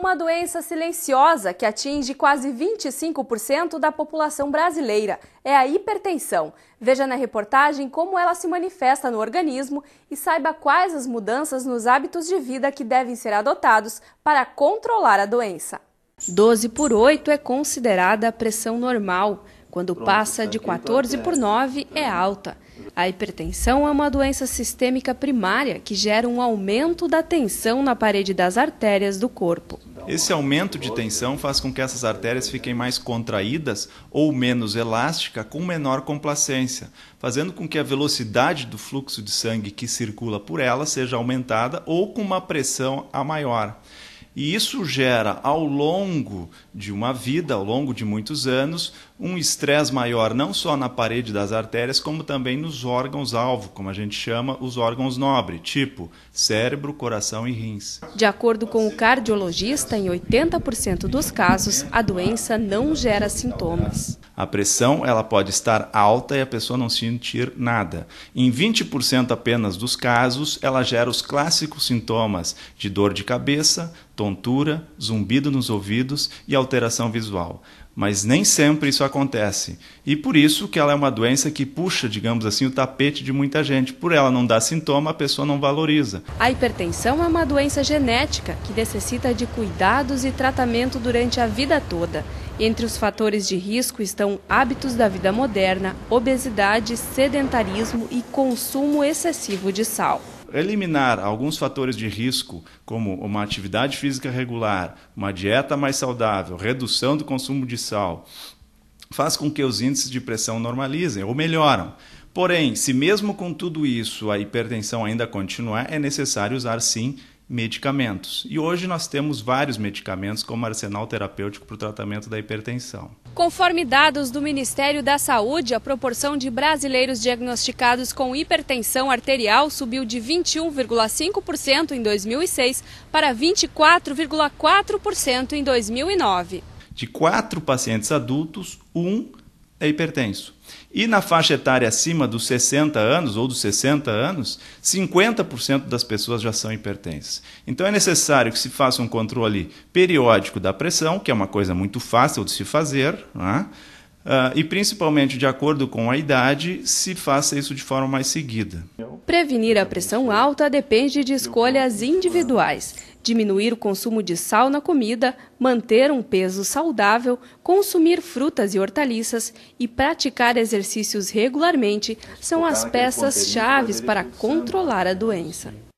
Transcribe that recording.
uma doença silenciosa que atinge quase 25% da população brasileira. É a hipertensão. Veja na reportagem como ela se manifesta no organismo e saiba quais as mudanças nos hábitos de vida que devem ser adotados para controlar a doença. 12 por 8 é considerada a pressão normal. Quando passa tá de 14 então, é. por 9, é alta. A hipertensão é uma doença sistêmica primária que gera um aumento da tensão na parede das artérias do corpo. Esse aumento de tensão faz com que essas artérias fiquem mais contraídas ou menos elásticas, com menor complacência, fazendo com que a velocidade do fluxo de sangue que circula por ela seja aumentada ou com uma pressão a maior. E isso gera, ao longo de uma vida, ao longo de muitos anos, um estresse maior, não só na parede das artérias, como também nos órgãos-alvo, como a gente chama os órgãos nobres, tipo cérebro, coração e rins. De acordo com o cardiologista, em 80% dos casos, a doença não gera sintomas. A pressão ela pode estar alta e a pessoa não sentir nada. Em 20% apenas dos casos, ela gera os clássicos sintomas de dor de cabeça, tontura, zumbido nos ouvidos e alteração visual mas nem sempre isso acontece. E por isso que ela é uma doença que puxa, digamos assim, o tapete de muita gente. Por ela não dar sintoma, a pessoa não valoriza. A hipertensão é uma doença genética que necessita de cuidados e tratamento durante a vida toda. Entre os fatores de risco estão hábitos da vida moderna, obesidade, sedentarismo e consumo excessivo de sal eliminar alguns fatores de risco, como uma atividade física regular, uma dieta mais saudável, redução do consumo de sal, faz com que os índices de pressão normalizem ou melhoram. Porém, se mesmo com tudo isso a hipertensão ainda continuar, é necessário usar sim medicamentos. E hoje nós temos vários medicamentos como arsenal terapêutico para o tratamento da hipertensão. Conforme dados do Ministério da Saúde, a proporção de brasileiros diagnosticados com hipertensão arterial subiu de 21,5% em 2006 para 24,4% em 2009. De quatro pacientes adultos, um é hipertenso. E na faixa etária acima dos 60 anos ou dos 60 anos, 50% das pessoas já são hipertensas. Então é necessário que se faça um controle periódico da pressão, que é uma coisa muito fácil de se fazer, é? Uh, e principalmente de acordo com a idade, se faça isso de forma mais seguida. Prevenir a pressão alta depende de escolhas individuais. Diminuir o consumo de sal na comida, manter um peso saudável, consumir frutas e hortaliças e praticar exercícios regularmente são as peças-chave para controlar a doença.